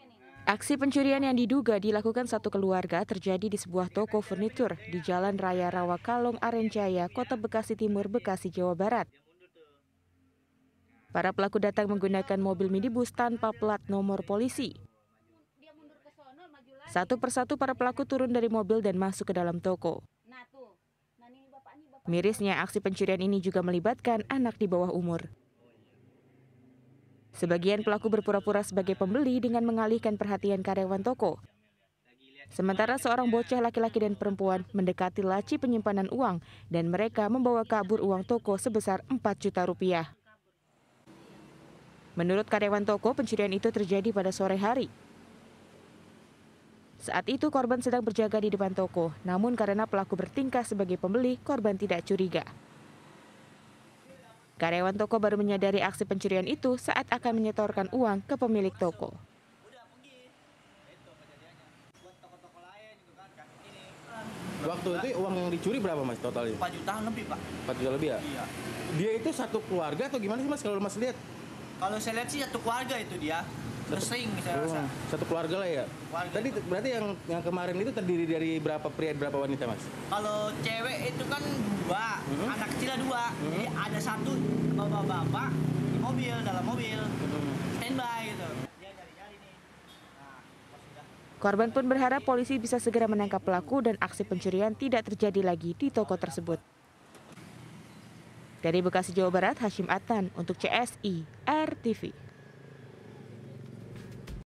Eh, aksi pencurian yang diduga dilakukan satu keluarga terjadi di sebuah toko furnitur di Jalan Raya Rawakalong, Arenjaya, Kota Bekasi Timur, Bekasi, Jawa Barat. Para pelaku datang menggunakan mobil minibus tanpa plat nomor polisi. Satu persatu para pelaku turun dari mobil dan masuk ke dalam toko. Mirisnya aksi pencurian ini juga melibatkan anak di bawah umur. Sebagian pelaku berpura-pura sebagai pembeli dengan mengalihkan perhatian karyawan toko. Sementara seorang bocah laki-laki dan perempuan mendekati laci penyimpanan uang dan mereka membawa kabur uang toko sebesar 4 juta rupiah. Menurut karyawan toko, pencurian itu terjadi pada sore hari. Saat itu korban sedang berjaga di depan toko, namun karena pelaku bertingkah sebagai pembeli, korban tidak curiga. Karyawan toko baru menyadari aksi pencurian itu saat akan menyetorkan uang ke pemilik toko. Waktu itu uang yang dicuri berapa mas totalnya? 4 juta lebih pak. 4 juta lebih ya? Iya. Dia itu satu keluarga atau gimana sih mas kalau mas lihat? Kalau saya lihat sih satu keluarga itu dia. Tersing saya oh, rasa. Satu keluarga lah ya. Keluarga Tadi itu. berarti yang yang kemarin itu terdiri dari berapa pria dan berapa wanita mas? Kalau cewek itu satu bapak-bapak di mobil dalam mobil standby gitu nah, Korban pun berharap polisi bisa segera menangkap pelaku dan aksi pencurian tidak terjadi lagi di toko tersebut. Dari Bekasi, Jawa Barat, Hashim Atan untuk CSI RTV.